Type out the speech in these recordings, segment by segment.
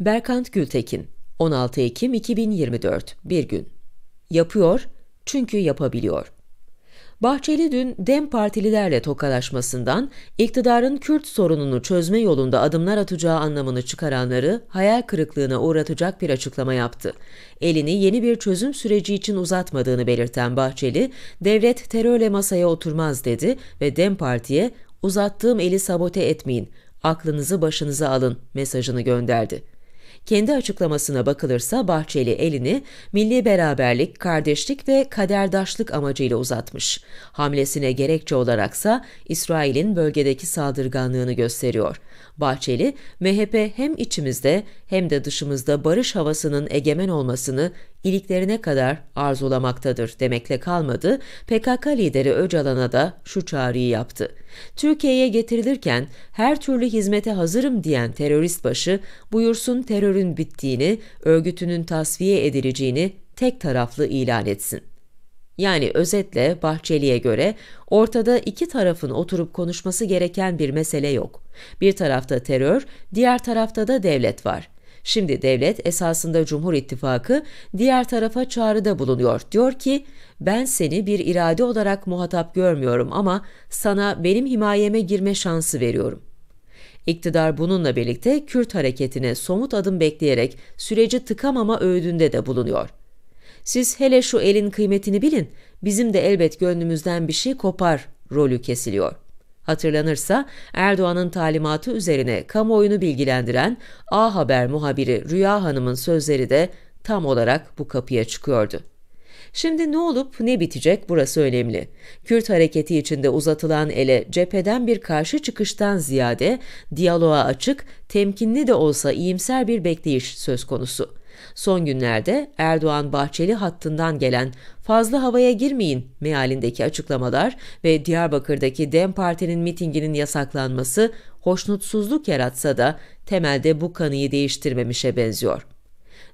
Berkant Gültekin 16 Ekim 2024 Bir gün Yapıyor çünkü yapabiliyor. Bahçeli dün DEM partililerle tokalaşmasından iktidarın Kürt sorununu çözme yolunda adımlar atacağı anlamını çıkaranları hayal kırıklığına uğratacak bir açıklama yaptı. Elini yeni bir çözüm süreci için uzatmadığını belirten Bahçeli, devlet terörle masaya oturmaz dedi ve DEM partiye uzattığım eli sabote etmeyin, aklınızı başınıza alın mesajını gönderdi. Kendi açıklamasına bakılırsa Bahçeli elini milli beraberlik, kardeşlik ve kaderdaşlık amacıyla uzatmış. Hamlesine gerekçe olaraksa İsrail'in bölgedeki saldırganlığını gösteriyor. Bahçeli, MHP hem içimizde hem de dışımızda barış havasının egemen olmasını iliklerine kadar arzulamaktadır demekle kalmadı, PKK lideri Öcalan'a da şu çağrıyı yaptı. Türkiye'ye getirilirken her türlü hizmete hazırım diyen terörist başı buyursun terörün bittiğini, örgütünün tasfiye edileceğini tek taraflı ilan etsin. Yani özetle Bahçeli'ye göre ortada iki tarafın oturup konuşması gereken bir mesele yok. Bir tarafta terör, diğer tarafta da devlet var. Şimdi devlet esasında Cumhur İttifakı diğer tarafa çağrıda bulunuyor. Diyor ki ben seni bir irade olarak muhatap görmüyorum ama sana benim himayeme girme şansı veriyorum. İktidar bununla birlikte Kürt hareketine somut adım bekleyerek süreci tıkamama öğüdünde de bulunuyor. Siz hele şu elin kıymetini bilin, bizim de elbet gönlümüzden bir şey kopar rolü kesiliyor.'' Hatırlanırsa Erdoğan'ın talimatı üzerine kamuoyunu bilgilendiren A Haber muhabiri Rüya Hanım'ın sözleri de tam olarak bu kapıya çıkıyordu. Şimdi ne olup ne bitecek burası önemli. Kürt hareketi içinde uzatılan ele cepheden bir karşı çıkıştan ziyade diyaloğa açık, temkinli de olsa iyimser bir bekleyiş söz konusu. Son günlerde Erdoğan-Bahçeli hattından gelen fazla havaya girmeyin mealindeki açıklamalar ve Diyarbakır'daki DEM Parti'nin mitinginin yasaklanması hoşnutsuzluk yaratsa da temelde bu kanıyı değiştirmemişe benziyor.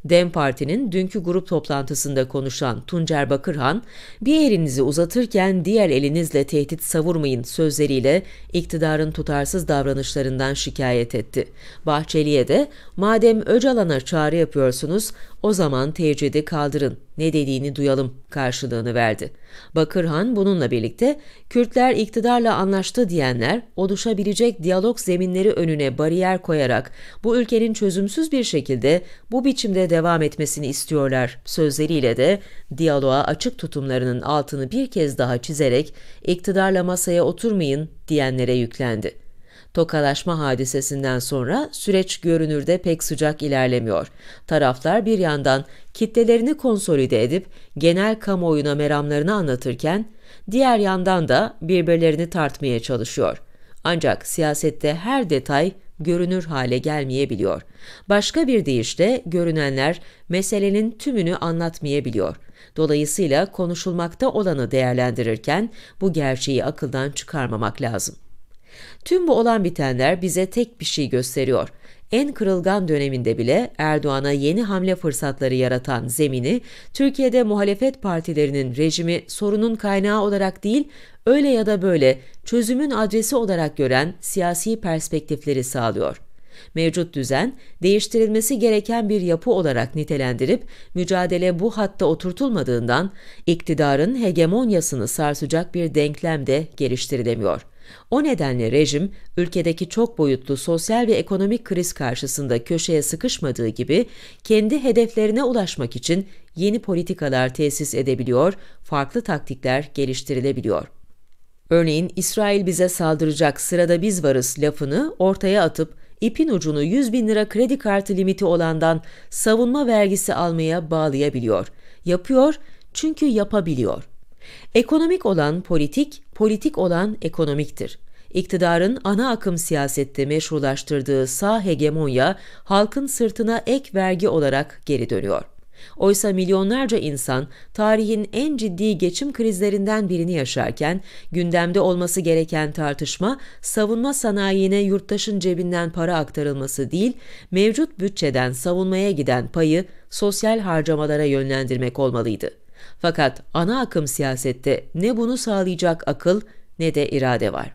DEM Parti'nin dünkü grup toplantısında konuşan Tuncer Bakırhan, bir elinizi uzatırken diğer elinizle tehdit savurmayın sözleriyle iktidarın tutarsız davranışlarından şikayet etti. Bahçeli'ye de madem Öcalan'a çağrı yapıyorsunuz o zaman tecidi kaldırın ne dediğini duyalım karşılığını verdi. Bakırhan bununla birlikte Kürtler iktidarla anlaştı diyenler oluşabilecek diyalog zeminleri önüne bariyer koyarak bu ülkenin çözümsüz bir şekilde bu biçimde devam etmesini istiyorlar sözleriyle de diyaloğa açık tutumlarının altını bir kez daha çizerek iktidarla masaya oturmayın diyenlere yüklendi. Tokalaşma hadisesinden sonra süreç görünürde pek sıcak ilerlemiyor. Taraflar bir yandan kitlelerini konsolide edip genel kamuoyuna meramlarını anlatırken diğer yandan da birbirlerini tartmaya çalışıyor. Ancak siyasette her detay görünür hale gelmeyebiliyor. Başka bir deyişle görünenler meselenin tümünü anlatmayabiliyor. Dolayısıyla konuşulmakta olanı değerlendirirken bu gerçeği akıldan çıkarmamak lazım. Tüm bu olan bitenler bize tek bir şey gösteriyor. En kırılgan döneminde bile Erdoğan'a yeni hamle fırsatları yaratan zemini, Türkiye'de muhalefet partilerinin rejimi sorunun kaynağı olarak değil, öyle ya da böyle çözümün adresi olarak gören siyasi perspektifleri sağlıyor mevcut düzen değiştirilmesi gereken bir yapı olarak nitelendirip mücadele bu hatta oturtulmadığından iktidarın hegemonyasını sarsacak bir denklem de geliştirilemiyor.'' O nedenle rejim, ülkedeki çok boyutlu sosyal ve ekonomik kriz karşısında köşeye sıkışmadığı gibi kendi hedeflerine ulaşmak için yeni politikalar tesis edebiliyor, farklı taktikler geliştirilebiliyor. Örneğin İsrail bize saldıracak sırada biz varız lafını ortaya atıp ipin ucunu 100 bin lira kredi kartı limiti olandan savunma vergisi almaya bağlayabiliyor. Yapıyor çünkü yapabiliyor. Ekonomik olan politik politik olan ekonomiktir. İktidarın ana akım siyasette meşrulaştırdığı sağ hegemonya halkın sırtına ek vergi olarak geri dönüyor. Oysa milyonlarca insan tarihin en ciddi geçim krizlerinden birini yaşarken gündemde olması gereken tartışma savunma sanayine yurttaşın cebinden para aktarılması değil, mevcut bütçeden savunmaya giden payı sosyal harcamalara yönlendirmek olmalıydı. Fakat ana akım siyasette ne bunu sağlayacak akıl ne de irade var.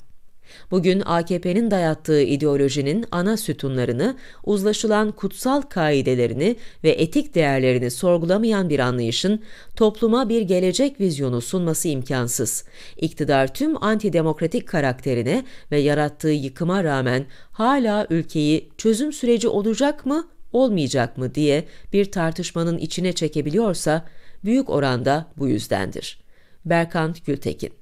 Bugün AKP'nin dayattığı ideolojinin ana sütunlarını, uzlaşılan kutsal kaidelerini ve etik değerlerini sorgulamayan bir anlayışın topluma bir gelecek vizyonu sunması imkansız. İktidar tüm antidemokratik karakterine ve yarattığı yıkıma rağmen hala ülkeyi çözüm süreci olacak mı, olmayacak mı diye bir tartışmanın içine çekebiliyorsa büyük oranda bu yüzdendir. Berkant Gültekin